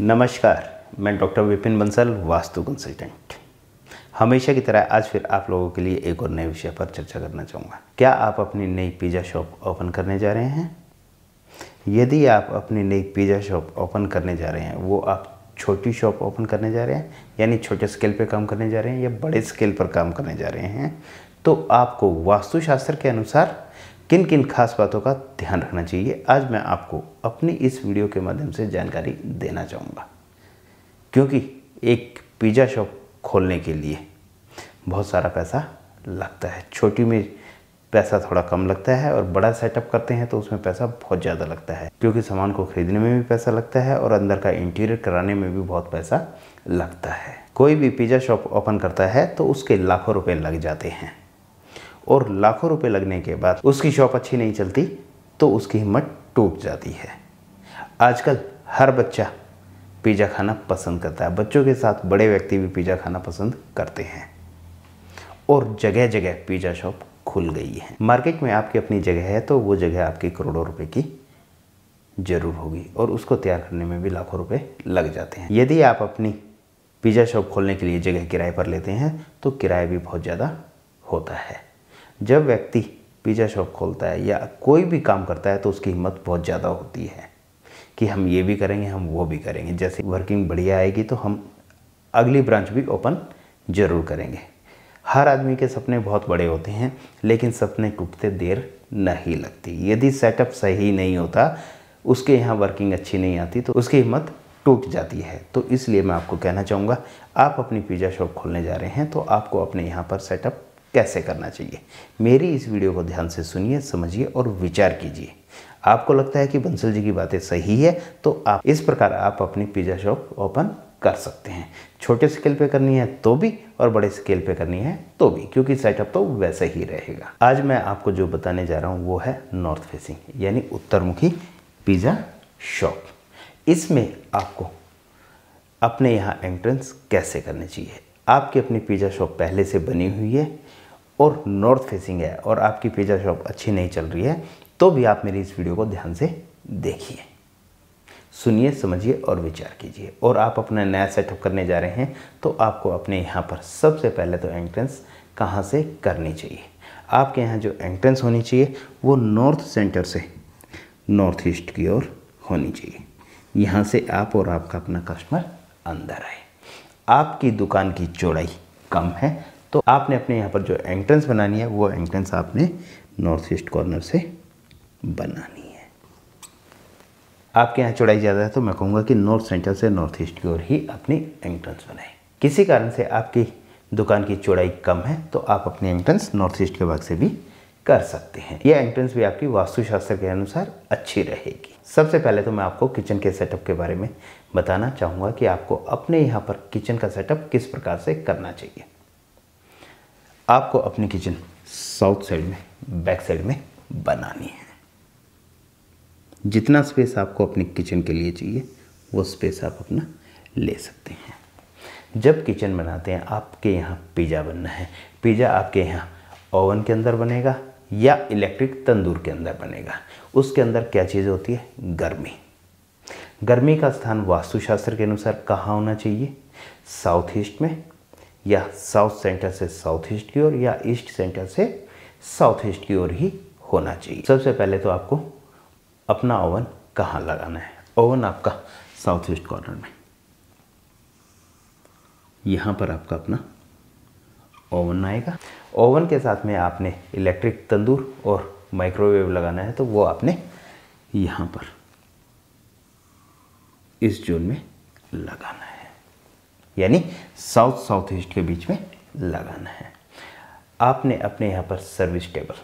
नमस्कार मैं doctor Vipin Bansal vastu consultant हमेशा की तरह आज फिर आप लोगों के लिए एक और नए विषय पर चर्चा करना चाहूँगा क्या आप अपनी नई पिज़्ज़ा शॉप ओपन करने जा रहे हैं यदि आप अपनी नई पिज़्ज़ा शॉप ओपन करने जा रहे हैं वो आप छोटी शॉप ओपन करने जा रहे हैं यानी छोटे स्केल पर काम करने जा रहे हैं या बड़े स्केल पर काम करने जा रहे हैं तो आपको वास्तुशास्त्र के अनुसार किन किन खास बातों का ध्यान रखना चाहिए आज मैं आपको अपनी इस वीडियो के माध्यम से जानकारी देना चाहूँगा क्योंकि एक पिज़्ज़ा शॉप खोलने के लिए बहुत सारा पैसा लगता है छोटी में पैसा थोड़ा कम लगता है और बड़ा सेटअप करते हैं तो उसमें पैसा बहुत ज़्यादा लगता है क्योंकि सामान को खरीदने में भी पैसा लगता है और अंदर का इंटीरियर कराने में भी बहुत पैसा लगता है कोई भी पिज़्ज़ा शॉप ओपन करता है तो उसके लाखों रुपए लग जाते हैं और लाखों रुपए लगने के बाद उसकी शॉप अच्छी नहीं चलती तो उसकी हिम्मत टूट जाती है आजकल हर बच्चा पिज़्ज़ा खाना पसंद करता है बच्चों के साथ बड़े व्यक्ति भी पिज़्ज़ा खाना पसंद करते हैं और जगह जगह पिज़्ज़ा शॉप खुल गई है मार्केट में आपकी अपनी जगह है तो वो जगह आपकी करोड़ों रुपए की ज़रूर होगी और उसको तैयार करने में भी लाखों रुपए लग जाते हैं यदि आप अपनी पिज़्ज़ा शॉप खोलने के लिए जगह किराए पर लेते हैं तो किराया भी बहुत ज़्यादा होता है जब व्यक्ति पिज़्ज़ा शॉप खोलता है या कोई भी काम करता है तो उसकी हिम्मत बहुत ज़्यादा होती है कि हम ये भी करेंगे हम वो भी करेंगे जैसे वर्किंग बढ़िया आएगी तो हम अगली ब्रांच भी ओपन ज़रूर करेंगे हर आदमी के सपने बहुत बड़े होते हैं लेकिन सपने टूटते देर नहीं लगती यदि सेटअप सही नहीं होता उसके यहाँ वर्किंग अच्छी नहीं आती तो उसकी हिम्मत टूट जाती है तो इसलिए मैं आपको कहना चाहूँगा आप अपनी पिज़्ज़ा शॉप खोलने जा रहे हैं तो आपको अपने यहाँ पर सेटअप कैसे करना चाहिए मेरी इस वीडियो को ध्यान से सुनिए समझिए और विचार कीजिए आपको लगता है कि बंसल जी की बातें सही है तो आप इस प्रकार आप अपनी पिज़्ज़ा शॉप ओपन कर सकते हैं छोटे स्केल पे करनी है तो भी और बड़े स्केल पे करनी है तो भी क्योंकि सेटअप तो वैसे ही रहेगा आज मैं आपको जो बताने जा रहा हूँ वो है नॉर्थ फेसिंग यानी उत्तरमुखी पिज़्ज़ा शॉप इसमें आपको अपने यहाँ एंट्रेंस कैसे करनी चाहिए आपकी अपनी पिज़्ज़ा शॉप पहले से बनी हुई है और नॉर्थ फेसिंग है और आपकी पिज़्ज़ा शॉप अच्छी नहीं चल रही है तो भी आप मेरी इस वीडियो को ध्यान से देखिए सुनिए समझिए और विचार कीजिए और आप अपना नया सेटअप करने जा रहे हैं तो आपको अपने यहाँ पर सबसे पहले तो एंट्रेंस कहाँ से करनी चाहिए आपके यहाँ जो एंट्रेंस होनी चाहिए वो नॉर्थ सेंटर से नॉर्थ ईस्ट की ओर होनी चाहिए यहाँ से आप और आपका अपना कस्टमर अंदर आए आपकी दुकान की चौड़ाई कम है तो आपने अपने यहाँ पर जो एंट्रेंस बनानी है वो एंट्रेंस आपने नॉर्थ ईस्ट कॉर्नर से बनानी है आपके यहाँ चौड़ाई ज़्यादा है तो मैं कहूँगा कि नॉर्थ सेंटर से नॉर्थ ईस्ट की ओर ही अपनी एंट्रेंस बनाए किसी कारण से आपकी दुकान की चौड़ाई कम है तो आप अपनी एंट्रेंस नॉर्थ ईस्ट के भाग से भी कर सकते हैं यह एंट्रेंस भी आपकी वास्तुशास्त्र के अनुसार अच्छी रहेगी सबसे पहले तो मैं आपको किचन के सेटअप के बारे में बताना चाहूँगा कि आपको अपने यहाँ पर किचन का सेटअप किस प्रकार से करना चाहिए आपको अपनी किचन साउथ साइड में बैक साइड में बनानी है जितना स्पेस आपको अपनी किचन के लिए चाहिए वो स्पेस आप अपना ले सकते हैं जब किचन बनाते हैं आपके यहाँ पिज़्ज़ा बनना है पिज़्ज़ा आपके यहाँ ओवन के अंदर बनेगा या इलेक्ट्रिक तंदूर के अंदर बनेगा उसके अंदर क्या चीज़ होती है गर्मी गर्मी का स्थान वास्तुशास्त्र के अनुसार कहाँ होना चाहिए साउथ ईस्ट में या साउथ सेंटर से साउथ ईस्ट की ओर या ईस्ट सेंटर से साउथ ईस्ट की ओर ही होना चाहिए सबसे पहले तो आपको अपना ओवन कहाँ लगाना है ओवन आपका साउथ ईस्ट कॉर्नर में यहाँ पर आपका अपना ओवन आएगा ओवन के साथ में आपने इलेक्ट्रिक तंदूर और माइक्रोवेव लगाना है तो वो आपने यहाँ पर इस जोन में लगाना है यानी साउथ साउथ ईस्ट के बीच में लगाना है आपने अपने यहाँ पर सर्विस टेबल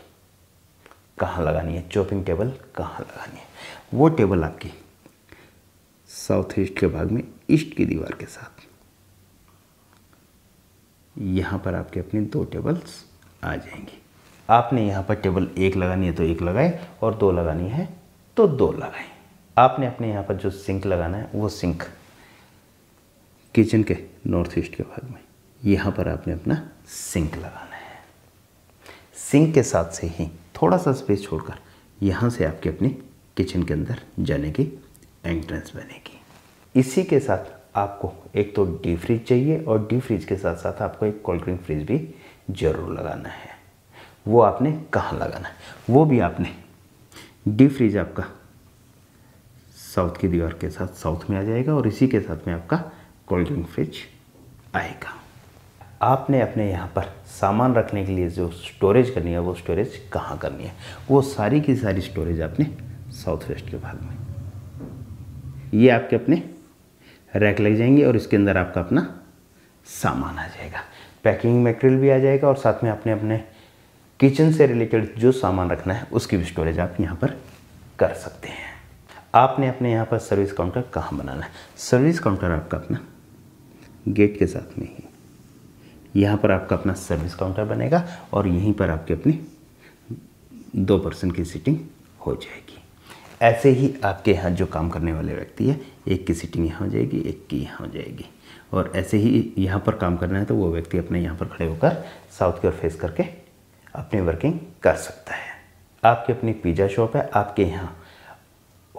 कहाँ लगानी है चॉपिंग टेबल कहाँ लगानी है वो टेबल आपकी साउथ ईस्ट के भाग में ईस्ट की दीवार के साथ यहाँ पर आपके अपने दो टेबल्स आ जाएंगी आपने यहाँ पर टेबल एक लगानी है तो एक लगाए और दो लगानी है तो दो लगाए आपने अपने यहाँ पर जो सिंक लगाना है वो सिंक किचन के नॉर्थ ईस्ट के भाग में यहाँ पर आपने अपना सिंक लगाना है सिंक के साथ से ही थोड़ा सा स्पेस छोड़कर यहाँ से आपके अपने किचन के अंदर जाने की एंट्रेंस बनेगी इसी के साथ आपको एक तो डी फ्रिज चाहिए और डी फ्रिज के साथ साथ आपको एक कोल्ड ड्रिंक फ्रिज भी ज़रूर लगाना है वो आपने कहाँ लगाना है वो भी आपने डी फ्रिज आपका साउथ की दीवार के साथ साउथ में आ जाएगा और इसी के साथ में आपका कोल्ड फ्रिज आएगा आपने अपने यहाँ पर सामान रखने के लिए जो स्टोरेज करनी है वो स्टोरेज कहाँ करनी है वो सारी की सारी स्टोरेज आपने साउथ वेस्ट के भाग में ये आपके अपने रैक लग जाएंगे और इसके अंदर आपका अपना सामान आ जाएगा पैकिंग मटेरियल भी आ जाएगा और साथ में आपने अपने किचन से रिलेटेड जो सामान रखना है उसकी भी स्टोरेज आप यहाँ पर कर सकते हैं आपने अपने यहाँ पर सर्विस काउंटर कहाँ बनाना है सर्विस काउंटर आपका अपना गेट के साथ में ही यहाँ पर आपका अपना सर्विस काउंटर बनेगा और यहीं पर आपके अपनी दो पर्सन की सीटिंग हो जाएगी ऐसे ही आपके यहाँ जो काम करने वाले व्यक्ति है एक की सीटिंग यहाँ हो जाएगी एक की यहाँ हो जाएगी और ऐसे ही यहाँ पर काम करना है तो वो व्यक्ति अपने यहाँ पर खड़े होकर साउथ की ओर फेस करके अपनी वर्किंग कर सकता है आपकी अपनी पिज़्ज़ा शॉप है आपके यहाँ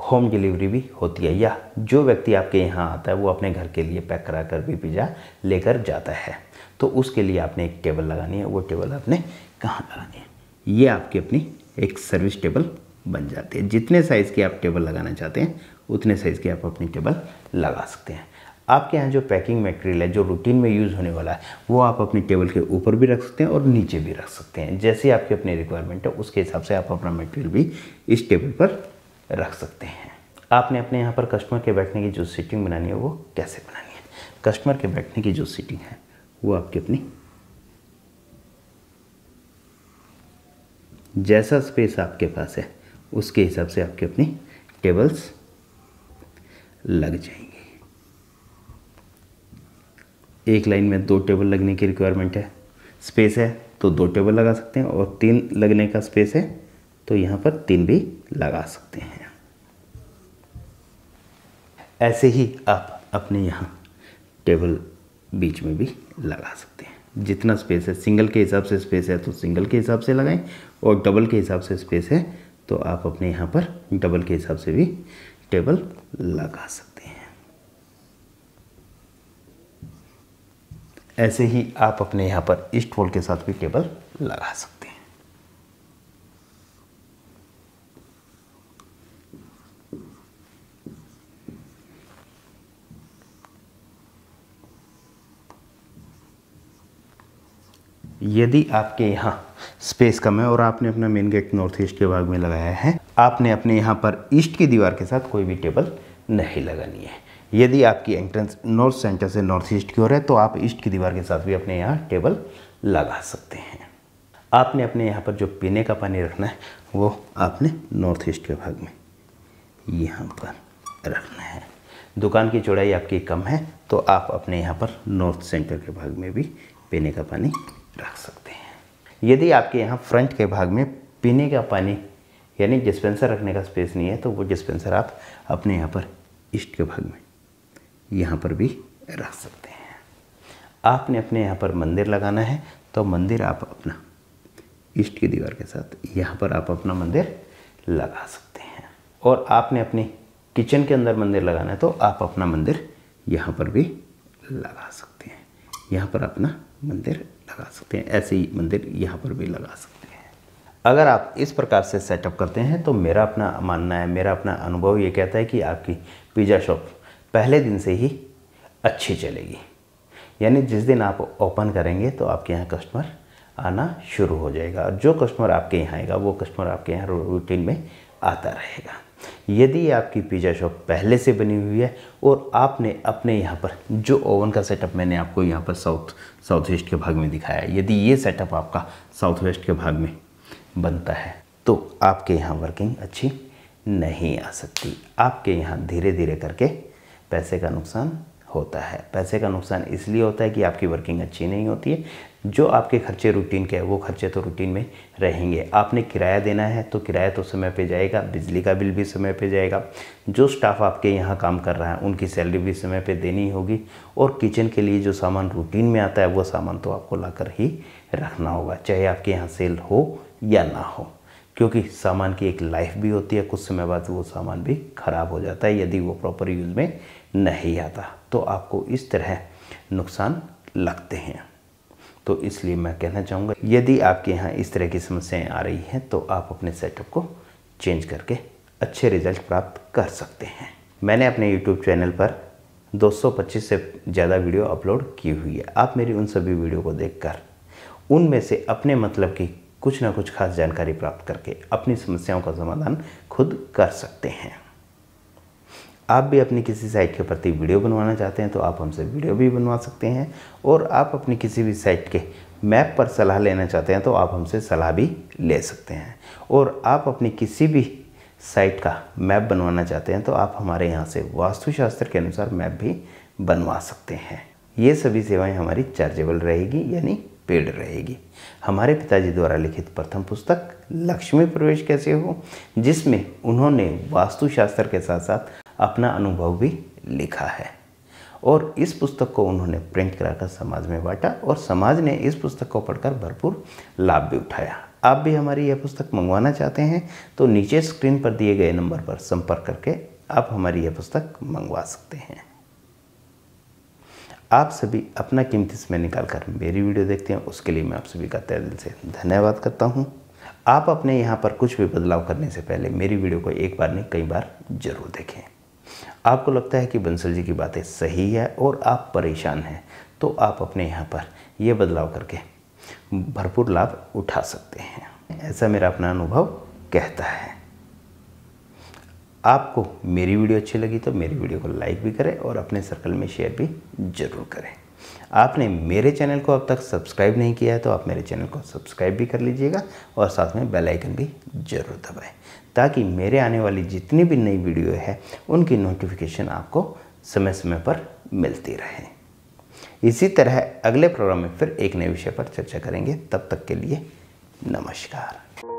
होम डिलीवरी भी होती है या जो व्यक्ति आपके यहाँ आता है वो अपने घर के लिए पैक करा कर भी पिज़्ज़ा लेकर जाता है तो उसके लिए आपने एक टेबल लगानी है वो टेबल आपने कहाँ लगानी है ये आपकी अपनी एक सर्विस टेबल बन जाती है जितने साइज़ की आप टेबल लगाना चाहते हैं उतने साइज़ की आप अपनी टेबल लगा सकते हैं आपके यहाँ जो पैकिंग मटेरियल है जो रूटीन में यूज़ होने वाला है वो आप अपनी टेबल के ऊपर भी रख सकते हैं और नीचे भी रख सकते हैं जैसे आपकी अपनी रिक्वायरमेंट है उसके हिसाब से आप अपना मटेरियल भी इस टेबल पर रख सकते हैं आपने अपने यहाँ पर कस्टमर के बैठने की जो सीटिंग बनानी है वो कैसे बनानी है कस्टमर के बैठने की जो सीटिंग है वो आपकी अपनी जैसा स्पेस आपके पास है उसके हिसाब से आपकी अपनी टेबल्स लग जाएंगे एक लाइन में दो टेबल लगने की रिक्वायरमेंट है स्पेस है तो दो टेबल लगा सकते हैं और तीन लगने का स्पेस है तो यहाँ पर तीन भी लगा सकते हैं ऐसे ही आप अपने यहाँ टेबल बीच में भी लगा सकते हैं जितना स्पेस है सिंगल के हिसाब से स्पेस है तो सिंगल के हिसाब से लगाएं और डबल के हिसाब से स्पेस है तो आप अपने यहाँ पर डबल के हिसाब से भी टेबल लगा सकते हैं ऐसे ही आप अपने यहाँ पर ईस्ट वॉल के साथ भी टेबल लगा सकते हैं यदि आपके यहाँ स्पेस कम है और आपने अपना मेन गेट नॉर्थ ईस्ट के भाग में लगाया है आपने अपने यहाँ पर ईस्ट की दीवार के साथ कोई भी टेबल नहीं लगानी है यदि आपकी एंट्रेंस नॉर्थ सेंटर से नॉर्थ ईस्ट की ओर है तो आप ईस्ट की दीवार के साथ भी अपने यहाँ टेबल लगा सकते हैं आपने अपने यहाँ पर जो पीने का पानी रखना है वो आपने नॉर्थ ईस्ट के भाग में यहाँ पर रखना है दुकान की चौड़ाई आपकी कम है तो आप अपने यहाँ पर नॉर्थ सेंटर के भाग में भी पीने का पानी रख सकते हैं यदि आपके यहाँ फ्रंट के भाग में पीने का पानी यानी डिस्पेंसर रखने का स्पेस नहीं है तो वो डिस्पेंसर आप अपने यहाँ पर ईस्ट के भाग में यहाँ पर भी रख सकते हैं आपने अपने यहाँ पर मंदिर लगाना है तो मंदिर आप अपना ईस्ट की दीवार के साथ यहाँ पर आप अपना मंदिर लगा सकते हैं और आपने अपनी किचन के अंदर मंदिर लगाना है तो आप अपना मंदिर यहाँ पर भी लगा सकते हैं यहाँ पर अपना मंदिर लगा सकते हैं ऐसे ही मंदिर यहाँ पर भी लगा सकते हैं अगर आप इस प्रकार से सेटअप करते हैं तो मेरा अपना मानना है मेरा अपना अनुभव ये कहता है कि आपकी पिज़्ज़ा शॉप पहले दिन से ही अच्छी चलेगी यानी जिस दिन आप ओपन करेंगे तो आपके यहाँ कस्टमर आना शुरू हो जाएगा और जो कस्टमर आपके यहाँ आएगा वो कस्टमर आपके यहाँ रूटीन में आता रहेगा यदि आपकी पिज़्ज़ा शॉप पहले से बनी हुई है और आपने अपने यहाँ पर जो ओवन का सेटअप मैंने आपको यहाँ पर साउथ साउथ वेस्ट के भाग में दिखाया है यदि ये सेटअप आपका साउथ वेस्ट के भाग में बनता है तो आपके यहाँ वर्किंग अच्छी नहीं आ सकती आपके यहाँ धीरे धीरे करके पैसे का नुकसान होता है पैसे का नुकसान इसलिए होता है कि आपकी वर्किंग अच्छी नहीं होती है जो आपके खर्चे रूटीन के हैं वो खर्चे तो रूटीन में रहेंगे आपने किराया देना है तो किराया तो समय पे जाएगा बिजली का बिल भी समय पे जाएगा जो स्टाफ आपके यहाँ काम कर रहा है उनकी सैलरी भी समय पे देनी होगी और किचन के लिए जो सामान रूटीन में आता है वो सामान तो आपको ला कर ही रखना होगा चाहे आपके यहाँ सेल हो या ना हो क्योंकि सामान की एक लाइफ भी होती है कुछ समय बाद वो सामान भी ख़राब हो जाता है यदि वो प्रॉपर यूज़ में नहीं आता तो आपको इस तरह नुकसान लगते हैं तो इसलिए मैं कहना चाहूँगा यदि आपके यहाँ इस तरह की समस्याएं आ रही हैं तो आप अपने सेटअप को चेंज करके अच्छे रिजल्ट प्राप्त कर सकते हैं मैंने अपने यूट्यूब चैनल पर 225 से ज़्यादा वीडियो अपलोड की हुई है आप मेरी उन सभी वीडियो को देख उनमें से अपने मतलब की कुछ ना कुछ खास जानकारी प्राप्त करके अपनी समस्याओं का समाधान खुद कर सकते हैं आप भी अपनी किसी साइट के प्रति वीडियो बनवाना चाहते हैं तो आप हमसे वीडियो भी बनवा सकते हैं और आप अपनी किसी भी साइट के मैप पर सलाह लेना चाहते हैं तो आप हमसे सलाह भी ले सकते हैं और आप अपनी किसी भी साइट का मैप बनवाना चाहते हैं तो आप हमारे यहाँ से वास्तुशास्त्र के अनुसार मैप भी बनवा सकते हैं ये सभी सेवाएं हमारी चार्जेबल रहेगी यानी पेड रहेगी हमारे पिताजी द्वारा लिखित प्रथम पुस्तक लक्ष्मी प्रवेश कैसे हो जिसमें उन्होंने वास्तुशास्त्र के साथ साथ अपना अनुभव भी लिखा है और इस पुस्तक को उन्होंने प्रिंट कराकर समाज में बांटा और समाज ने इस पुस्तक को पढ़कर भरपूर लाभ भी उठाया आप भी हमारी यह पुस्तक मंगवाना चाहते हैं तो नीचे स्क्रीन पर दिए गए नंबर पर संपर्क करके आप हमारी यह पुस्तक मंगवा सकते हैं आप सभी अपना कीमती समय निकाल कर मेरी वीडियो देखते हैं उसके लिए मैं आप सभी का तय दिल से धन्यवाद करता हूँ आप अपने यहाँ पर कुछ भी बदलाव करने से पहले मेरी वीडियो को एक बार नहीं कई बार जरूर देखें आपको लगता है कि बंसल जी की बातें सही है और आप परेशान हैं तो आप अपने यहाँ पर यह बदलाव करके भरपूर लाभ उठा सकते हैं ऐसा मेरा अपना अनुभव कहता है आपको मेरी वीडियो अच्छी लगी तो मेरी वीडियो को लाइक भी करें और अपने सर्कल में शेयर भी ज़रूर करें आपने मेरे चैनल को अब तक सब्सक्राइब नहीं किया है तो आप मेरे चैनल को सब्सक्राइब भी कर लीजिएगा और साथ में बेल आइकन भी ज़रूर दबाएं ताकि मेरे आने वाली जितनी भी नई वीडियो है उनकी नोटिफिकेशन आपको समय समय पर मिलती रहे इसी तरह अगले प्रोग्राम में फिर एक नए विषय पर चर्चा करेंगे तब तक के लिए नमस्कार